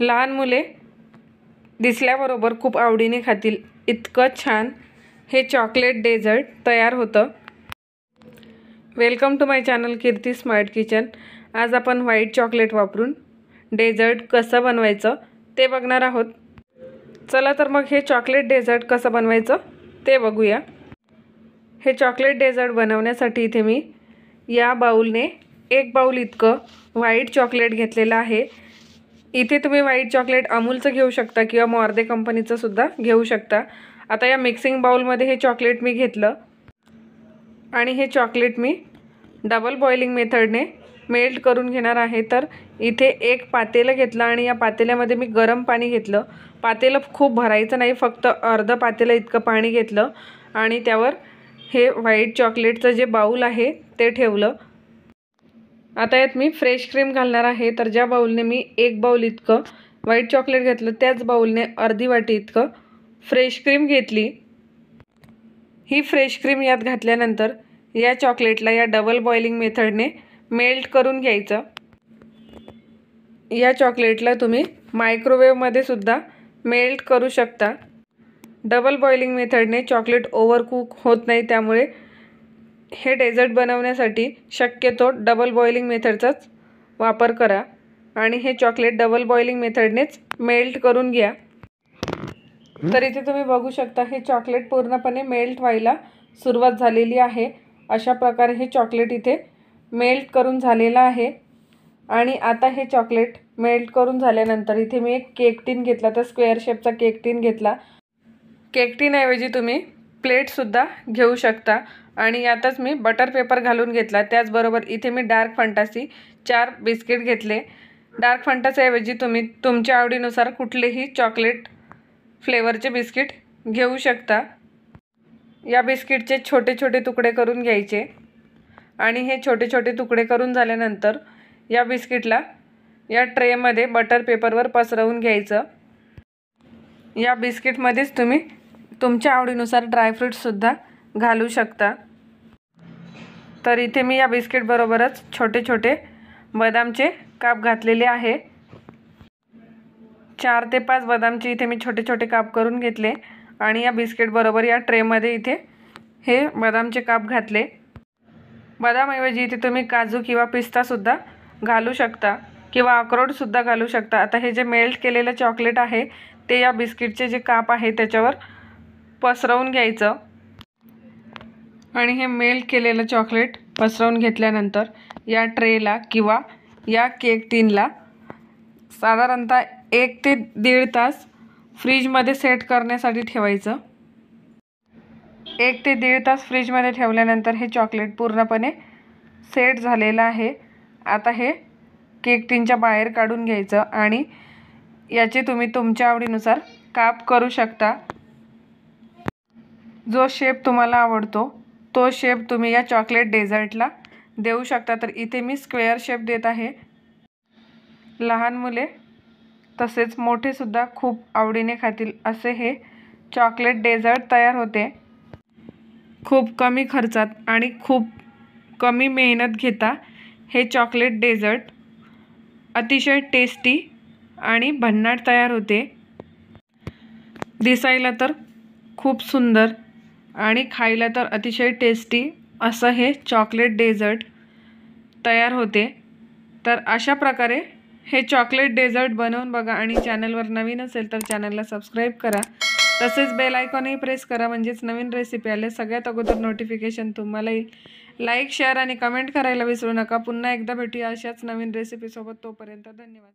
लहान मुले दिसल्याबरोबर खूप आवडीने खातील इतकं छान हे चॉकलेट डेझर्ट तयार होतं welcome to my channel Kirti smart kitchen आज आपण व्हाईट चॉकलेट वापरून डेझर्ट कसं बनवायचं ते बघणार आहोत चला तर मग हे चॉकलेट डेझर्ट कसं बनवायचं ते बघूया हे चॉकलेट डेझर्ट बनवण्यासाठी इथे मी या बाऊलने एक बाऊल इतकं व्हाईट चॉकलेट घेतलेलं आहे इथे तुम्ही व्हाईट चॉकलेट अमूलचं घेऊ शकता किंवा मॉर्दे कंपनीचं सुद्धा घेऊ शकता आता या मिक्सिंग बाऊलमध्ये हे चॉकलेट मी घेतलं आणि हे चॉकलेट मी डबल बॉइलिंग मेथडने मेल्ट करून घेणार आहे तर इथे एक पातेलं घेतलं आणि या पातेल्यामध्ये मी गरम पाणी घेतलं पातेलं खूप भरायचं नाही फक्त अर्धं पातेलं इतकं पाणी घेतलं आणि त्यावर हे व्हाईट चॉकलेटचं जे बाऊल आहे ते ठेवलं आता यात मी फ्रेश क्रीम घालणार आहे तर ज्या बाऊलने मी एक बाऊल इतकं व्हाईट चॉकलेट घेतलं त्याच बाऊलने अर्धी वाटी इतकं फ्रेश क्रीम घेतली ही फ्रेश क्रीम यात घातल्यानंतर या चॉकलेटला या डबल बॉइलिंग मेथडने मेल्ट करून घ्यायचं या चॉकलेटला तुम्ही मायक्रोवेव्हमध्ये सुद्धा मेल्ट करू शकता डबल बॉइलिंग मेथडने चॉकलेट ओव्हरकुक होत नाही त्यामुळे हे डेझर्ट बनवण्यासाठी शक्यतो डबल बॉइलिंग मेथडचाच वापर करा आणि हे चॉकलेट डबल बॉइलिंग मेथडनेच मेल्ट करून घ्या तर इथे तुम्ही बघू शकता हे चॉकलेट पूर्णपणे मेल्ट व्हायला सुरुवात झालेली आहे अशा प्रकारे हे चॉकलेट इथे मेल्ट करून झालेलं आहे आणि आता हे चॉकलेट मेल्ट करून झाल्यानंतर इथे मी एक केक टीन घेतला तर स्क्वेअर शेपचा केक टीन घेतला केक टीनऐवजी तुम्ही प्लेटसुद्धा घेऊ शकता आणि यातच मी बटर पेपर घालून घेतला त्याचबरोबर इथे मी डार्क फंटासी चार बिस्किट घेतले डार्क फंटासऐवजी तुम्ही तुमच्या आवडीनुसार कुठलेही चॉकलेट फ्लेवरचे बिस्किट घेऊ शकता या बिस्किटचे छोटे छोटे तुकडे करून घ्यायचे आणि हे छोटे छोटे तुकडे करून झाल्यानंतर या बिस्किटला या ट्रेमध्ये बटर पेपरवर पसरवून घ्यायचं या बिस्किटमध्येच तुम्ही तुमच्या आवडीनुसार ड्रायफ्रूटसुद्धा घालू शकता तर इथे मी या बिस्किटबरोबरच छोटे छोटे बदामचे काप घातलेले आहे चार ते पाच बदामचे इथे मी छोटे छोटे काप करून घेतले आणि या बिस्किटबरोबर या ट्रेमध्ये इथे हे बदामचे काप घातले बदामऐवजी इथे तुम्ही काजू किंवा पिस्तासुद्धा घालू शकता किंवा अक्रोडसुद्धा घालू शकता आता हे जे मेल्ट केलेलं चॉकलेट आहे ते या बिस्किटचे जे काप आहे त्याच्यावर पसरवून घ्यायचं आणि हे मेल्ट केलेलं चॉकलेट पसरवून घेतल्यानंतर या ट्रेला किंवा या केक टीनला साधारणतः एक ते दीड तास फ्रीजमध्ये सेट करण्यासाठी ठेवायचं एक ते दीड तास फ्रीजमध्ये ठेवल्यानंतर हे चॉकलेट पूर्णपणे सेट झालेलं आहे आता हे केक टीनच्या बाहेर काढून घ्यायचं आणि याचे तुम्ही तुमच्या आवडीनुसार काप करू शकता जो शेप तुम्हाला आवडतो तो शेप तुम्ही या चॉकलेट डेझर्टला देऊ शकता तर इथे मी स्क्वेअर शेप देत आहे लहान मुले तसेच मोठेसुद्धा खूप आवडीने खातील असे हे चॉकलेट डेझर्ट तयार होते खूप कमी खर्चात आणि खूप कमी मेहनत घेता हे चॉकलेट डेझर्ट अतिशय टेस्टी आणि भन्नाट तयार होते दिसायला तर खूप सुंदर आणि खायला तर अतिशय टेस्टी असं हे चॉकलेट डेझर्ट तयार होते तर अशा प्रकारे हे चॉकलेट डेझर्ट बनवून बघा आणि चॅनलवर नवीन असेल तर चॅनलला सबस्क्राईब करा तसेच बेल आयकॉनही प्रेस करा म्हणजेच नवीन रेसिपी आले सगळ्यात अगोदर नोटिफिकेशन तुम्हाला येईल लाईक शेअर आणि कमेंट करायला विसरू नका पुन्हा एकदा भेटूया अशाच नवीन रेसिपीसोबत तोपर्यंत धन्यवाद